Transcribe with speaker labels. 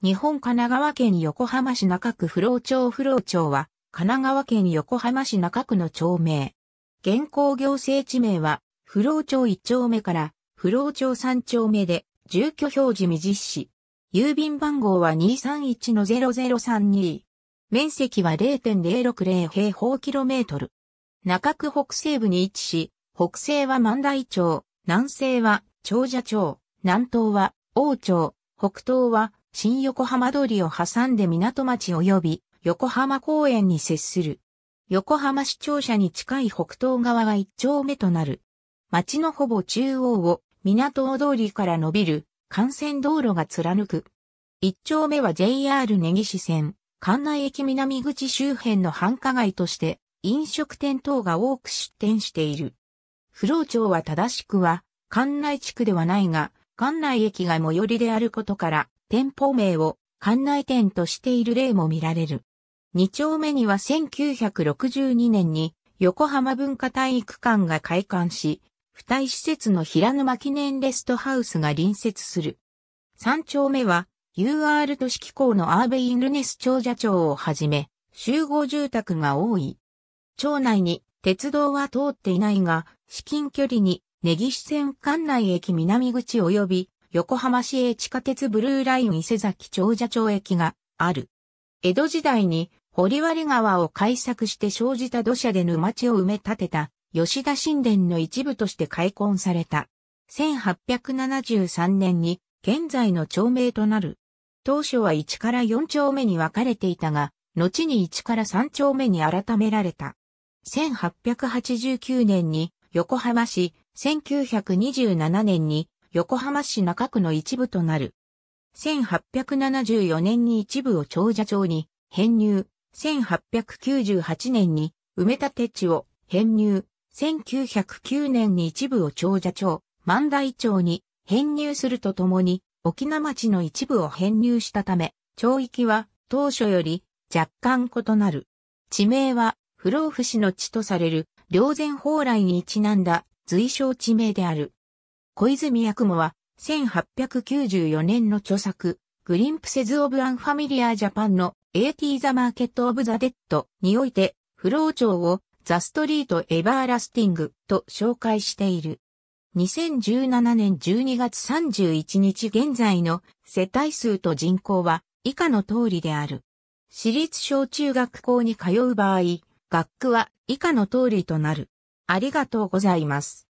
Speaker 1: 日本神奈川県横浜市中区不老町不老町は、神奈川県横浜市中区の町名。現行行政地名は、不老町1丁目から、不老町3丁目で、住居表示未実施。郵便番号は231-0032。面積は0.060平方キロメートル。中区北西部に位置し、北西は万代町、南西は長者町、南東は王町、北東は新横浜通りを挟んで港町及び横浜公園に接する。横浜市庁舎に近い北東側が一丁目となる。町のほぼ中央を港大通りから伸びる幹線道路が貫く。一丁目は JR 根岸線、関内駅南口周辺の繁華街として飲食店等が多く出店している。不老町は正しくは関内地区ではないが、関内駅が最寄りであることから店舗名を館内店としている例も見られる。二丁目には1962年に横浜文化体育館が開館し、付帯施設の平沼記念レストハウスが隣接する。三丁目は UR 都市機構のアーベインルネス長者町をはじめ、集合住宅が多い。町内に鉄道は通っていないが、至近距離に根岸線館内駅南口及び横浜市営地下鉄ブルーライン伊勢崎長者町駅がある。江戸時代に堀割川を開削して生じた土砂で沼地を埋め立てた吉田神殿の一部として開墾された。1873年に現在の町名となる。当初は1から4丁目に分かれていたが、後に1から3丁目に改められた。1889年に横浜市、1927年に横浜市中区の一部となる。1874年に一部を長者町に編入、1898年に埋め立て地を編入、1909年に一部を長者町、万代町に編入するとともに、沖縄町の一部を編入したため、町域は当初より若干異なる。地名は不老不死の地とされる、霊前蓬莱にちなんだ随称地名である。小泉八雲は、1894年の著作、グリンプセズ・オブ・アンファミリア・ジャパンのエイティ・ザ・マーケット・オブ・ザ・デッドにおいて、不老長をザ・ストリート・エバーラスティングと紹介している。2017年12月31日現在の世帯数と人口は以下の通りである。私立小中学校に通う場合、学区は以下の通りとなる。ありがとうございます。